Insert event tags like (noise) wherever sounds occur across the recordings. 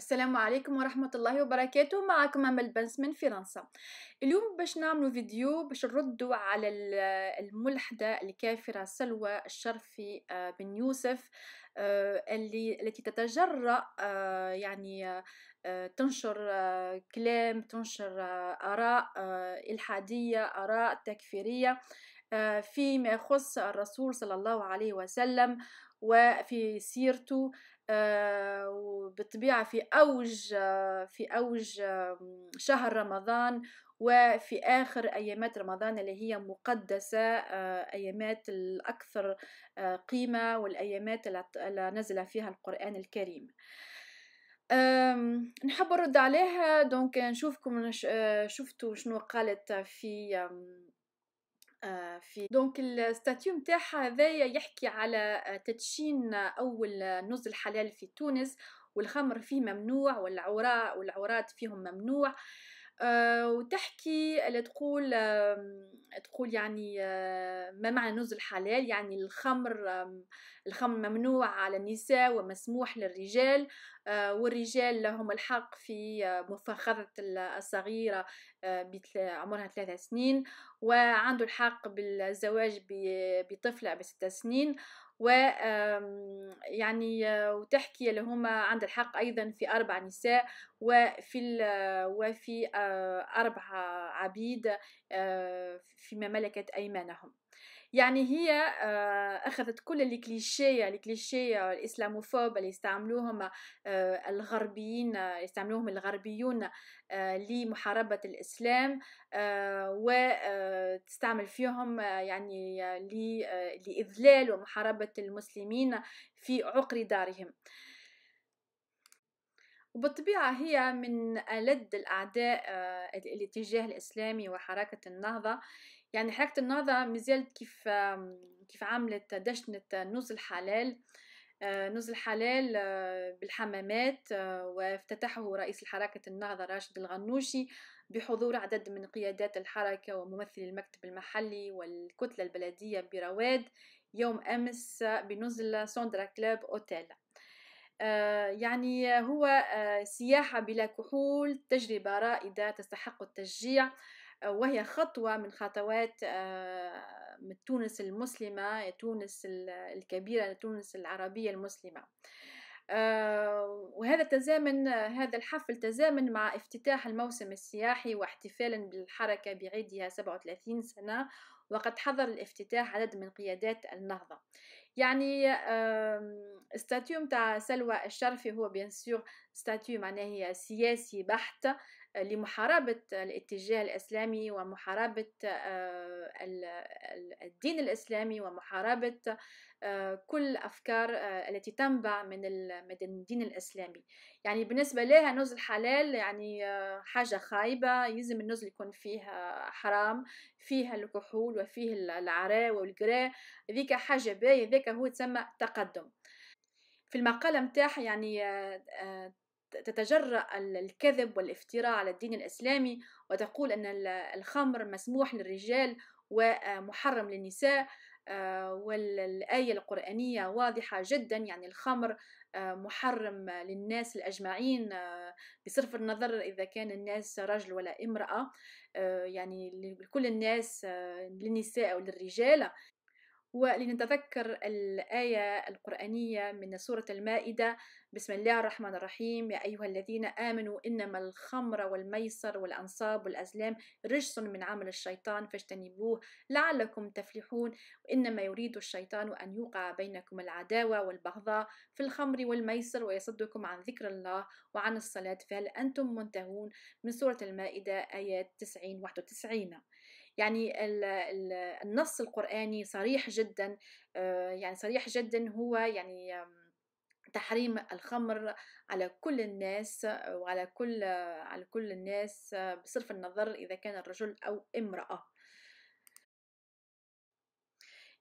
السلام عليكم ورحمة الله وبركاته معكم أمل بنس من فرنسا اليوم باش نعملوا فيديو باش نردوا على (hesitation) الملحدة الكافرة سلوى الشرفي آه، بن يوسف آه، اللي التي تتجرأ آه، يعني تنشر كلام تنشر آراء إلحادية آراء تكفيرية فيما يخص الرسول صلى الله عليه وسلم وفي سيرته آه، وبالطبيعة في أوج آه، في أوج شهر رمضان وفي آخر أيامات رمضان اللي هي مقدسة آه، أيامات الأكثر قيمة والأيامات اللي نزل فيها القرآن الكريم نحب نرد عليها دونك نشوفكم شفتوا شنو قالت في آه، في دونك الستاتيو نتاعها هذايا يحكي على آه، تدشين اول نزل الحلال في تونس والخمر فيه ممنوع والعوراء والعورات فيهم ممنوع آه، وتحكي تقول تقول يعني ما معنى نزل الحلال يعني الخمر الخمر ممنوع على النساء ومسموح للرجال والرجال لهم الحق في مفخذة الصغيرة آه، عمرها ثلاثة سنين وعنده الحق بالزواج بطفلة بستة سنين و يعني آه، وتحكي اللي هما عند الحق أيضا في أربع نساء وفي وفي آه، أربع عبيد فيما ملكت أيمانهم يعني هي آه، اخذت كل الكليشيه الكليشيه الاسلاموفوب اللي استعملوهم آه، الغربيين استعملوهم الغربيون آه، لمحاربه الاسلام وتستعمل فيهم يعني لاذلال ومحاربه المسلمين في عقر دارهم وبالطبيعة هي من ألد الأعداء الاتجاه الإسلامي وحركة النهضة يعني حركة النهضة مازالت كيف كيف عملت دشنة نوز الحلال آه، نوز الحلال آه، بالحمامات آه، وافتتحه رئيس الحركة النهضة راشد الغنوشي بحضور عدد من قيادات الحركة وممثل المكتب المحلي والكتلة البلدية برواد يوم أمس بنزل ساندرا كلوب أوتيل يعني هو سياحة بلا كحول تجربة رائدة تستحق التشجيع وهي خطوة من خطوات آه، من تونس المسلمة تونس الكبيرة تونس العربية المسلمة آه، وهذا تزامن هذا الحفل تزامن مع افتتاح الموسم السياحي واحتفالا بالحركة بعيدها 37 سنة وقد حضر الافتتاح عدد من قيادات النهضة يعني آه، ستاتيو متاع سلوى الشرفي هو بيان سور ستاتيو معناه سياسي بحت لمحاربة الاتجاه الإسلامي ومحاربة آه، الدين الإسلامي ومحاربة آه، كل أفكار آه، التي تنبع من الدين الإسلامي يعني بالنسبة لها نزل حلال يعني حاجة خايبة يلزم النزل يكون فيها حرام فيها الكحول وفيه العراء والقراء ذيك حاجة باهية ذيك هو تسمى تقدم في المقالة متاح يعني تتجرأ الكذب والافتراء على الدين الإسلامي وتقول أن الخمر مسموح للرجال ومحرم للنساء آه، والآية القرآنية واضحة جدا يعني الخمر آه، محرم للناس الأجمعين آه، بصرف النظر إذا كان الناس رجل ولا امرأة يعني لكل الناس للنساء أو للرجال ولنتذكر الآية القرآنية من سورة المائدة بسم الله الرحمن الرحيم يا أيها الذين آمنوا إنما الخمر والميسر والأنصاب والأزلام رجس من عمل الشيطان فاجتنبوه لعلكم تفلحون إنما يريد الشيطان أن يوقع بينكم العداوة والبغضاء في الخمر والميسر ويصدكم عن ذكر الله وعن الصلاة فهل أنتم منتهون من سورة المائدة آيات 90 91 يعني النص القرآني صريح جدا آه، يعني صريح جدا هو يعني تحريم الخمر على كل الناس وعلى كل على كل الناس بصرف النظر إذا كان الرجل أو امرأة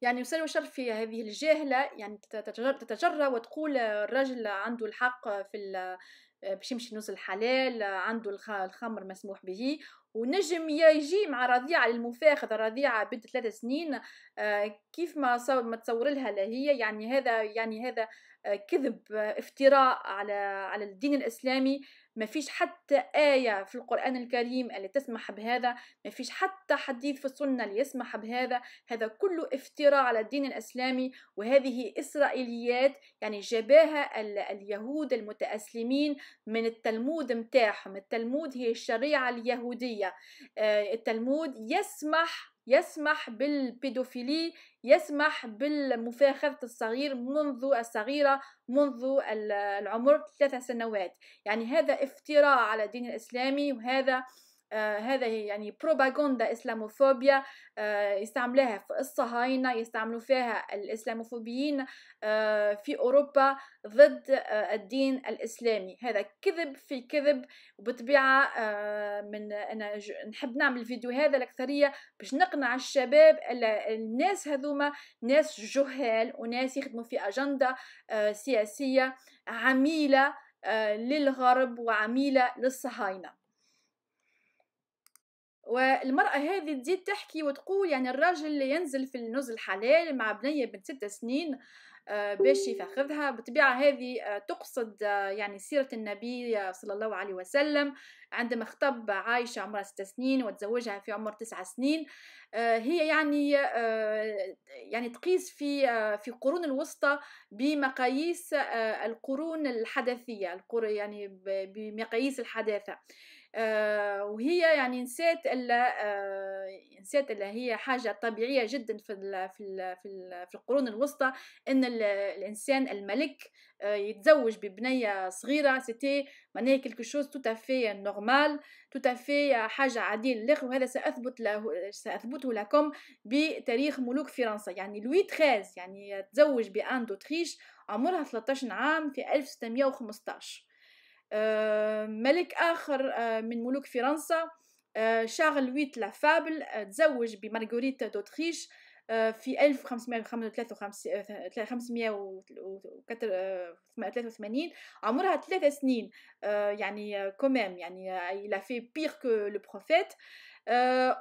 يعني وسلوى في هذه الجاهلة يعني تتجرى وتقول الرجل عنده الحق في آه، باش يمشي نوز الحلال آه، عنده الخمر مسموح به ونجم يجي مع رضيعة للمفاخذة رضيعة بنت ثلاث سنين آه، كيف ما ما تصور لها لا هي يعني هذا يعني هذا آه، كذب آه، افتراء على على الدين الاسلامي ما فيش حتى آية في القرآن الكريم اللي تسمح بهذا ما فيش حتى حديث في السنة اللي يسمح بهذا هذا كله افتراء على الدين الإسلامي وهذه إسرائيليات يعني جباها اليهود المتأسلمين من التلمود متاعهم التلمود هي الشريعة اليهودية آه، التلمود يسمح يسمح بالبيدوفيلي يسمح بالمفاخرة الصغير منذ الصغيرة منذ العمر ثلاث سنوات يعني هذا افتراء على الدين الإسلامي وهذا آه آه، هذا يعني بروباغندا اسلاموفوبيا آه، يستعملوها في الصهاينه يستعملوا فيها الاسلاموفوبيين آه، في اوروبا ضد الدين الاسلامي هذا كذب في كذب وبطبيعة من انا نحب نعمل الفيديو هذا الاكثريه باش نقنع الشباب الناس هذوما ناس جهال وناس يخدموا في اجنده سياسيه عميله للغرب وعميله للصهاينه والمرأة هذه تزيد تحكي وتقول يعني الراجل اللي ينزل في النزل حلال مع بنية بنت ستة سنين آه، باش يفخذها بطبيعة هذه آه، تقصد آه، يعني سيرة النبي صلى الله عليه وسلم عندما خطب عائشة عمرها ست سنين وتزوجها في عمر تسع سنين هي يعني يعني تقيس في في القرون الوسطى بمقاييس القرون الحدثية يعني بمقاييس الحداثة آه، وهي يعني نسيت الا آه، نسيت الا هي حاجه طبيعيه جدا في الـ في الـ في, الـ في القرون الوسطى ان الانسان الملك آه، يتزوج ببنيه صغيره سيتي معناها كلكو شوز توت افي نورمال توت افي حاجه عاديه للاخر وهذا ساثبت له ساثبته لكم بتاريخ ملوك فرنسا يعني لوي 13 يعني تزوج بان دوتريش عمرها 13 عام في 1615 آه، ملك آخر آه، من ملوك فرنسا آه، شارل ويت لافابل تزوج بمارغوريت دوتريش في 1583 عمرها ثلاثة سنين يعني كمام يعني il في fait كو que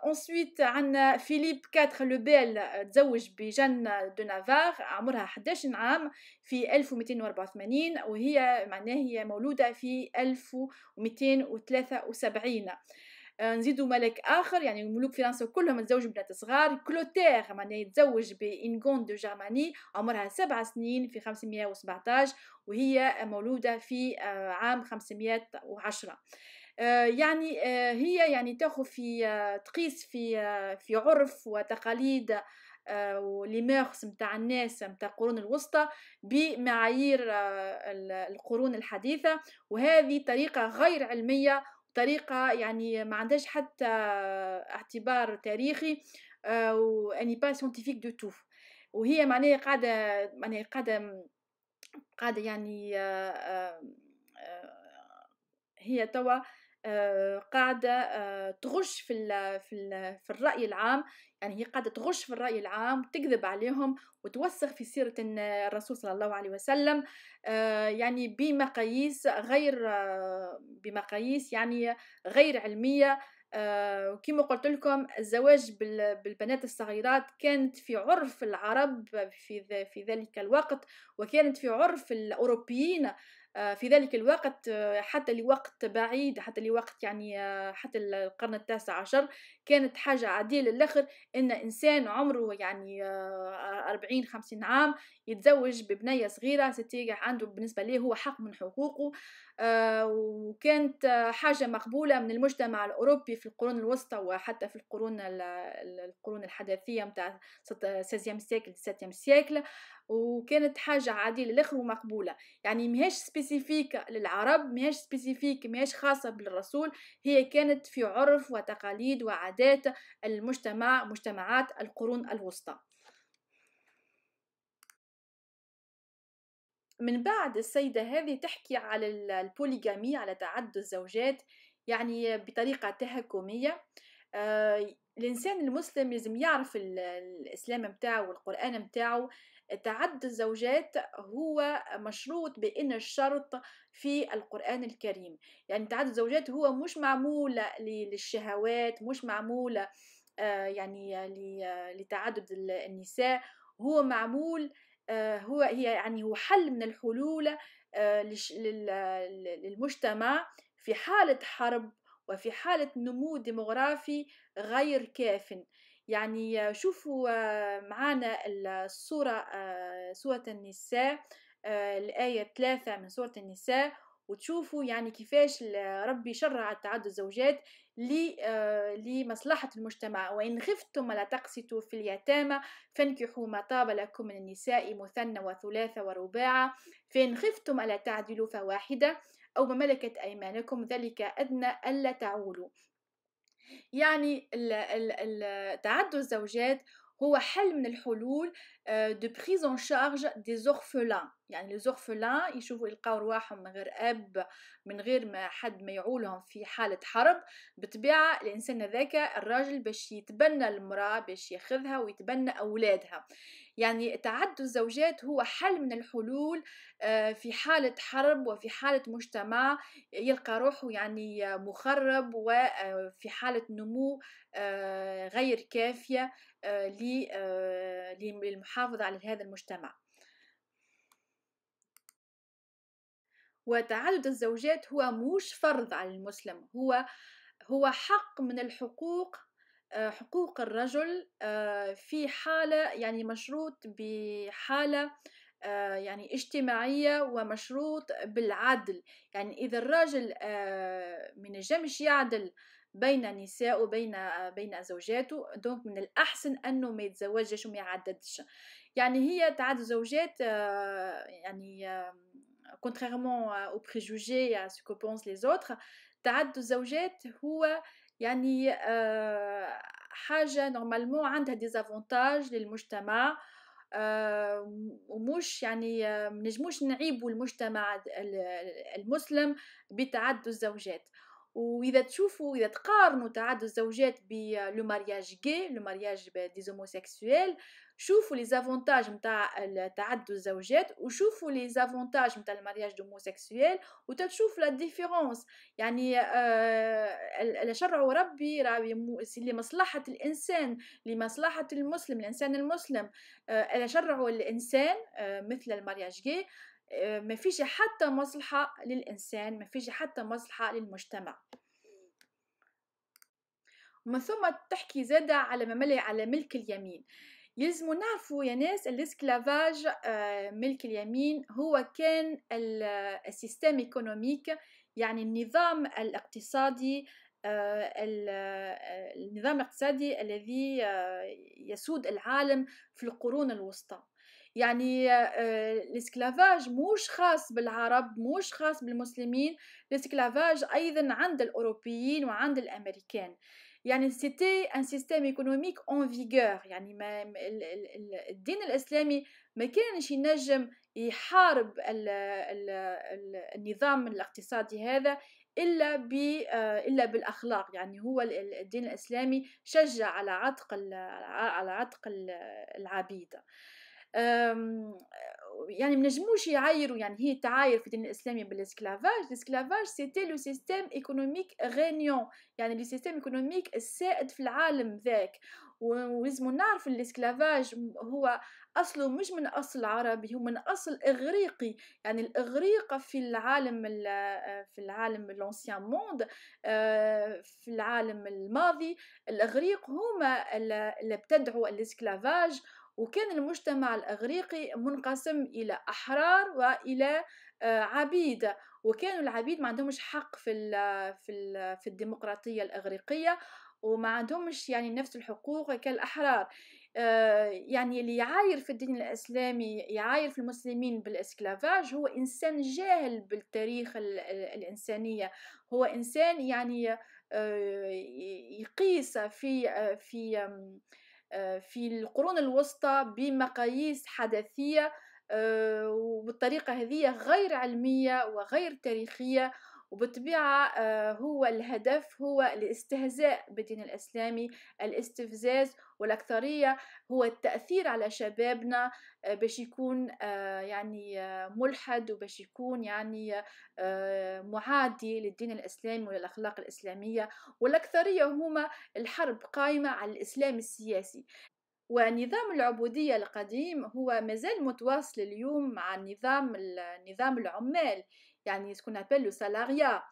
انسويت euh, عندنا فيليب 4 لوبيل تزوج بجنة دو نافار عمرها 11 عام في 1284 وهي معناها هي مولودة في 1273 آه، نزيدو ملك اخر يعني ملوك فرنسا كلهم تزوجوا بنات صغار كلوتير معناها يتزوج بانغون دو جرماني عمرها سبع سنين في 517 وهي مولودة في آه، عام 510 آه، يعني آه، هي يعني تاخذ في آه، تقيس في في عرف وتقاليد ولي ميرس نتاع الناس نتاع القرون الوسطى بمعايير القرون الحديثة وهذه طريقة غير علمية طريقة يعني ما عندهاش حتى اعتبار تاريخي واني با سيونتيفيك دو تو وهي معناها قاعدة معناها قاعدة قاعدة يعني هي توا آه، قاعدة آه، تغش في في في الرأي العام يعني هي قاعدة تغش في الرأي العام وتكذب عليهم وتوسخ في سيرة الرسول صلى الله عليه وسلم آه، يعني بمقاييس غير بمقاييس يعني غير علمية وكما قلت لكم الزواج بالبنات الصغيرات كانت في عرف العرب في ذلك الوقت وكانت في عرف الاوروبيين آه، في ذلك الوقت آه، حتى لوقت بعيد حتى لوقت يعني آه، حتى القرن التاسع عشر كانت حاجة عادية للآخر إن إنسان عمره يعني أربعين خمسين عام يتزوج ببنية صغيرة ستي عنده بالنسبة ليه هو حق من حقوقه وكانت حاجة مقبولة من المجتمع الأوروبي في القرون الوسطى وحتى في القرون القرون الحداثية متاع 16 سيكل 7 سيكل وكانت حاجة عادية للآخر ومقبولة يعني مهاش سبيسيفيك للعرب مهاش سبيسيفيك مهاش خاصة بالرسول هي كانت في عرف وتقاليد وعادات المجتمع مجتمعات القرون الوسطى من بعد السيدة هذه تحكي على البوليغامي على تعدد الزوجات يعني بطريقة تهكمية آه الإنسان المسلم لازم يعرف الإسلام متاعه والقرآن متاعه تعدد الزوجات هو مشروط بأن الشرط في القرآن الكريم يعني تعدد الزوجات هو مش معمولة للشهوات مش معمولة آه، يعني لتعدد النساء هو معمول آه، هو هي يعني هو حل من الحلول آه، للمجتمع في حالة حرب وفي حالة نمو ديموغرافي غير كاف يعني شوفوا آه، معنا الصورة سورة آه، النساء آه، الآية ثلاثة من سورة النساء وتشوفوا يعني كيفاش ربي شرع التعدد الزوجات لمصلحة المجتمع وإن خفتم لا تقسطوا في اليتامى فانكحوا ما طاب لكم من النساء مثنى وثلاثة ورباعة فإن خفتم ألا تعدلوا فواحدة أو ما ملكت أيمانكم ذلك أدنى ألا تعولوا يعني تعدد الزوجات هو حل من الحلول دو بريز اون شارج دي زورفلان يعني لي زورفلان يشوفوا يلقاو رواحهم من غير اب من غير ما حد ما يعولهم في حاله حرب بطبيعه الانسان هذاك الراجل باش يتبنى المراه باش ياخذها ويتبنى اولادها يعني تعدد الزوجات هو حل من الحلول آه، في حالة حرب وفي حالة مجتمع يلقى روحه يعني مخرب وفي آه، حالة نمو آه، غير كافية للمحافظة على هذا المجتمع وتعدد الزوجات هو مش فرض على المسلم هو هو حق من الحقوق آه، حقوق الرجل آه، في حالة يعني مشروط بحالة آه، يعني اجتماعية ومشروط بالعدل يعني إذا الرجل من الجمش يعدل بين نساء وبين بين زوجاته دونك من الأحسن أنه ما يتزوجش وما يعددش يعني هي تعدد زوجات يعني contrairement aux préjugés à ce que pensent les autres تعدد الزوجات هو يعني آه، حاجه نورمالمون عندها ديزافونتاج للمجتمع آه، ومش يعني آه، منجموش نعيبوا المجتمع المسلم بتعدد الزوجات واذا تشوفوا اذا تقارنوا تعدد الزوجات بلو مارياج جي لو مارياج دي زوموسيكسويل شوفوا لي زافونتاج نتاع تعدد الزوجات وشوفوا لي زافونتاج نتاع المارياج موسيكسويل وتشوف لا ديفيرونس يعني آه شرعوا ربي لمصلحه الانسان لمصلحه المسلم الانسان المسلم آه شرعوا الانسان آه مثل المارياج جي آه، ما فيش حتى مصلحة للإنسان ما فيش حتى مصلحة للمجتمع ومن ثم تحكي زادة على ممله على ملك اليمين يلزموا نعرفوا يا ناس الاسكلافاج آه، ملك اليمين هو كان السيستم ايكونوميك آه، يعني النظام الاقتصادي النظام الاقتصادي الذي يسود العالم في القرون الوسطى يعني آه، الاسكلافاج مش خاص بالعرب مش خاص بالمسلمين الاسكلافاج ايضا عند الاوروبيين وعند الامريكان يعني سيتي ان سيستيم ايكونوميك اون فيغور يعني ما الدين الاسلامي ما كانش ينجم يحارب النظام الاقتصادي هذا الا آه، الا بالاخلاق يعني هو الدين الاسلامي شجع على عتق على عتق العبيد يعني ما نجموش يعايروا يعني هي تعاير في الدين الاسلامي بالاسكلافاج الاسكلافاج سيتي لو سيستيم ايكونوميك غينيون يعني لو سيستيم ايكونوميك السائد في العالم ذاك ولازم نعرف الاسكلافاج هو اصله مش من اصل عربي هو من اصل اغريقي يعني الاغريق في العالم في العالم لونسيان آه، موند في العالم الماضي الاغريق هما اللي ابتدعوا الاسكلافاج وكان المجتمع الأغريقي منقسم إلى أحرار وإلى آه، عبيد وكانوا العبيد ما عندهمش حق في ال في ال في الديمقراطية الأغريقية وما عندهمش يعني نفس الحقوق كالأحرار آه، يعني اللي يعاير في الدين الإسلامي يعاير في المسلمين بالإسكلافاج هو إنسان جاهل بالتاريخ الإنسانية هو إنسان يعني آه، يقيس في في آه، في القرون الوسطى بمقاييس حدثية آه، وبالطريقة هذه غير علمية وغير تاريخية وبالطبيعة آه، هو الهدف هو الاستهزاء بالدين الإسلامي الاستفزاز والأكثرية هو التأثير على شبابنا آه، باش يكون آه، يعني ملحد وباش يكون يعني معادي للدين الإسلامي وللأخلاق الإسلامية والأكثرية هما الحرب قائمة على الإسلام السياسي ونظام العبودية القديم هو مازال متواصل اليوم مع نظام نظام العمال يعني سكون ابل لو سالاريا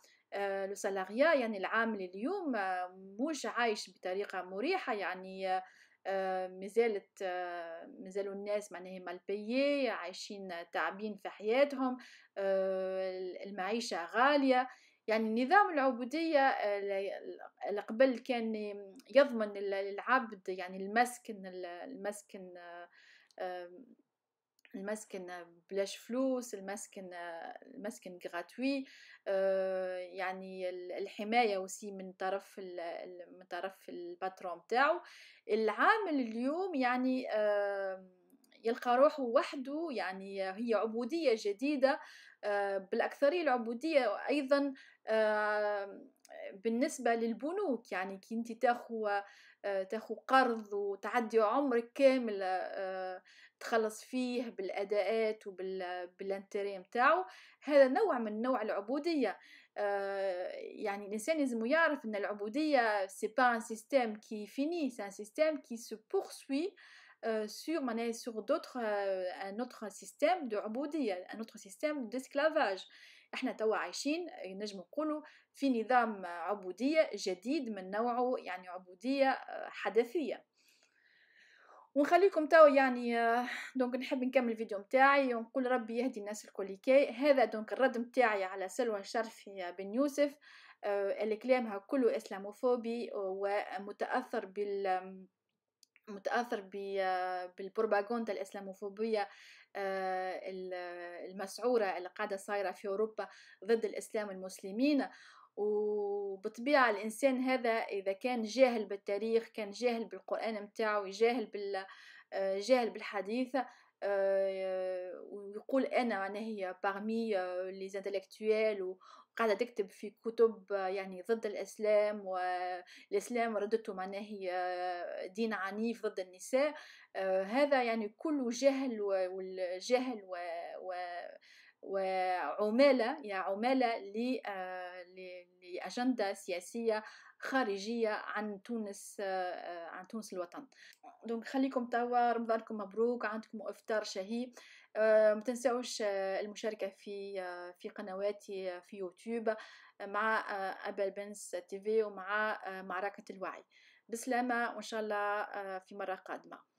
لو سالاريا يعني العامل اليوم آه، مش عايش بطريقه مريحه يعني آه، آه، مازالت مازالوا الناس معناها مالبيي عايشين تعبين في حياتهم المعيشه غاليه يعني نظام العبودية قبل كان يضمن للعبد يعني المسكن المسكن المسكن بلاش فلوس المسكن المسكن غراتوي يعني الحمايه وسي من طرف من طرف الباترون تاعو العامل اليوم يعني آه، يلقى روحه وحده يعني هي عبوديه جديده آه، بالاكثريه العبوديه ايضا آه، بالنسبه للبنوك يعني كي انت تاخو تاخو قرض وتعدي عمرك كامل تخلص فيه بالاداءات وبالانتري نتاعو هذا نوع من نوع العبوديه آه يعني الانسان لازم يعرف ان العبوديه سي با ان سيستيم كي فيني سي ان سيستيم كي سو بورسوي Euh, sur, sur d'autres, euh, un autre système de عبودية, un autre système d'esclavage. احنا توا عايشين نجم نقولوا في نظام عبودية جديد من نوعه يعني عبودية آه، حدثية. ونخليكم توا يعني آه، دونك نحب نكمل الفيديو نتاعي ونقول ربي يهدي الناس الكل كي هذا دونك الرد نتاعي على سلوى الشرفي بن يوسف آه، اللي كلامها كله اسلاموفوبي ومتاثر بال متاثر آه، بالبروباغندا الاسلاموفوبيه المسعوره اللي قاعده صايره في اوروبا ضد الاسلام والمسلمين وبطبيعة الإنسان هذا إذا كان جاهل بالتاريخ كان جاهل بالقرآن متاعه جاهل, بال... آه، جاهل بالحديث آه، ويقول أنا معناها هي parmi آه، les intellectuels وقاعدة تكتب في كتب يعني ضد الإسلام والإسلام ردته معناها هي دين عنيف ضد النساء هذا يعني كله جهل والجهل و... و... وعمالة يعني عمالة آه، لأجندة سياسية خارجية عن تونس آه، عن تونس الوطن دونك خليكم توا رمضانكم مبروك عندكم افطار شهي آه، ما تنساوش المشاركة في في قنواتي في يوتيوب مع أبل بنس تيفي ومع معركة الوعي بسلامة وإن شاء الله في مرة قادمة